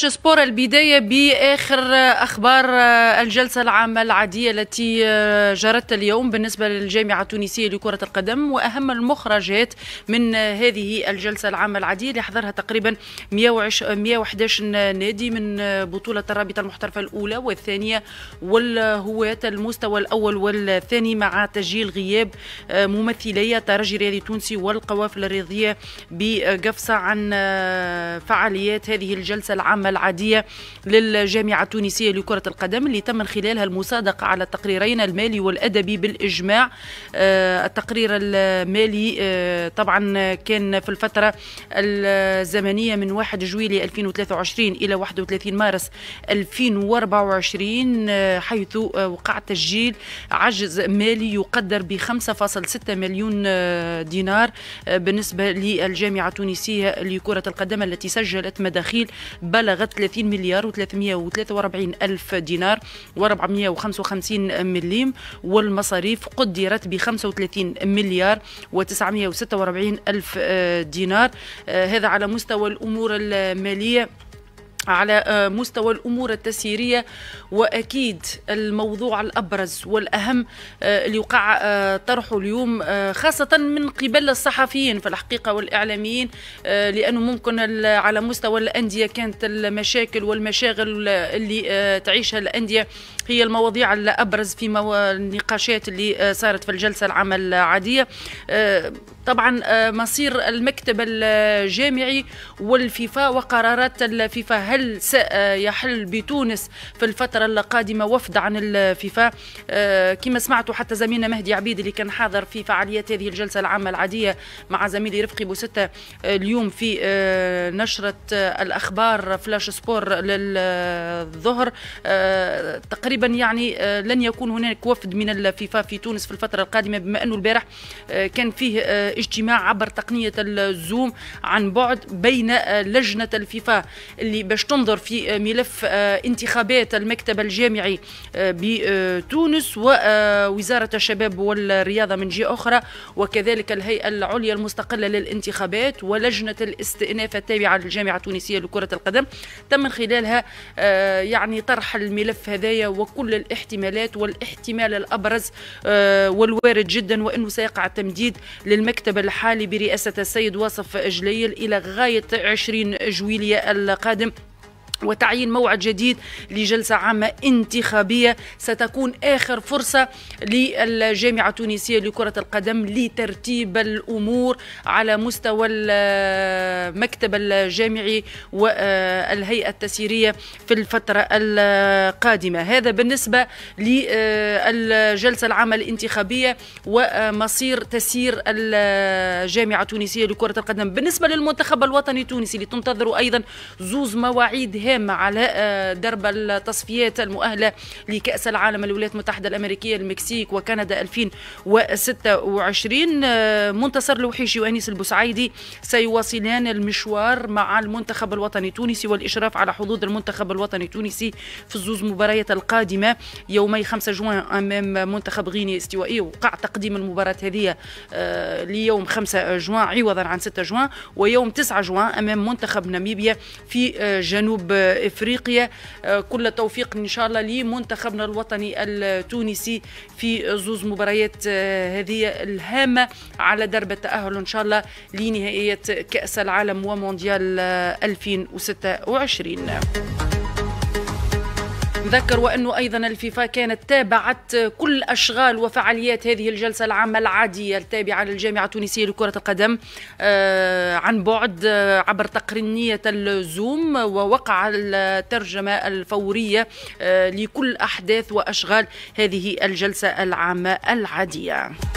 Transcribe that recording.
سبور البداية بآخر أخبار الجلسة العامة العادية التي جرت اليوم بالنسبة للجامعة التونسية لكرة القدم وأهم المخرجات من هذه الجلسة العامة العادية اللي حضرها تقريبا 111 نادي من بطولة الرابطة المحترفة الأولى والثانية والهواة المستوى الأول والثاني مع تسجيل غياب ممثلي ترجي رياضي التونسي والقوافل الرياضية بقفصة عن فعاليات هذه الجلسة العامة العامة العادية للجامعة التونسية لكرة القدم اللي تم من خلالها المصادقة على التقريرين المالي والأدبي بالإجماع آه، التقرير المالي آه، طبعا كان في الفترة الزمنية من 1 جويلي 2023 إلى 31 مارس 2024 آه، حيث وقع تسجيل عجز مالي يقدر ب 5.6 مليون دينار بالنسبة للجامعة التونسية لكرة القدم التي سجلت مداخيل بلغ بلغت 30 مليار و343 ألف دينار و455 مليم والمصاريف قدرت ب 35 مليار و946 ألف آه، دينار آه، هذا على مستوى الأمور المالية على آه، مستوى الامور التسييريه واكيد الموضوع الابرز والاهم آه، اللي وقع آه، طرحه اليوم خاصه من قبل الصحفيين في الحقيقه والاعلاميين لانه ممكن على مستوى الانديه كانت المشاكل والمشاغل اللي تعيشها الانديه هي المواضيع الأبرز في مو... النقاشات اللي آه، صارت في الجلسة العامة العادية آه، طبعا آه، مصير المكتب الجامعي والفيفا وقرارات الفيفا هل سيحل بتونس في الفترة القادمة وفد عن الفيفا كما سمعتوا حتى زميلنا مهدي عبيد اللي كان حاضر في فعاليات هذه الجلسة العامة العادية مع زميلي رفقي بوستة اليوم في نشرة الأخبار فلاش سبور للظهر تقريبا تقريبا يعني آه، لن يكون هناك وفد من الفيفا في تونس في الفترة القادمة بما أنه البارح آه، كان فيه آه، اجتماع عبر تقنية الزوم عن بعد بين لجنة الفيفا اللي باش تنظر في ملف انتخابات المكتب الجامعي بتونس ووزارة الشباب والرياضة من جهة أخرى وكذلك الهيئة العليا المستقلة للانتخابات ولجنة الاستئناف التابعة للجامعة التونسية لكرة القدم تم من خلالها يعني طرح الملف هذايا وكل الاحتمالات والاحتمال الأبرز آه، والوارد جدا وأنه سيقع تمديد للمكتب الحالي برئاسة السيد واصف جليل إلى غاية 20 جويلية القادم وتعيين موعد جديد لجلسة عامة انتخابية ستكون آخر فرصة للجامعة التونسية لكرة القدم لترتيب الأمور على مستوى المكتب الجامعي والهيئة التسييرية في الفترة القادمة هذا بالنسبة للجلسة العامة الانتخابية ومصير تسيير الجامعة التونسية لكرة القدم بالنسبة للمنتخب الوطني التونسي اللي تنتظر أيضا زوز مواعيد هامة على آه، درب التصفيات المؤهلة لكأس العالم الولايات المتحدة الأمريكية المكسيك وكندا 2026 آه، منتصر الوحيشي وأنيس البسعيدي سيواصلان المشوار مع المنتخب الوطني التونسي والإشراف على حظوظ المنتخب الوطني التونسي في الزوز مباريات القادمة يومي 5 جوان أمام منتخب غينيا استوائي وقع تقديم المباراة هذه آه، ليوم 5 جوان عوضا عن 6 جوان ويوم 9 جوان أمام منتخب ناميبيا في جنوب افريقيا آه، كل التوفيق ان شاء الله لمنتخبنا الوطني التونسي في زوز مباريات آه، هذه الهامه على درب التاهل ان شاء الله لنهائيات كاس العالم ومونديال 2026 آه، نذكر وأنه أيضا الفيفا كانت تابعت كل أشغال وفعاليات هذه الجلسة العامة العادية التابعة للجامعة التونسية لكرة القدم آه، عن بعد آه، عبر تقنية الزوم ووقع الترجمة الفورية آه، لكل أحداث وأشغال هذه الجلسة العامة العادية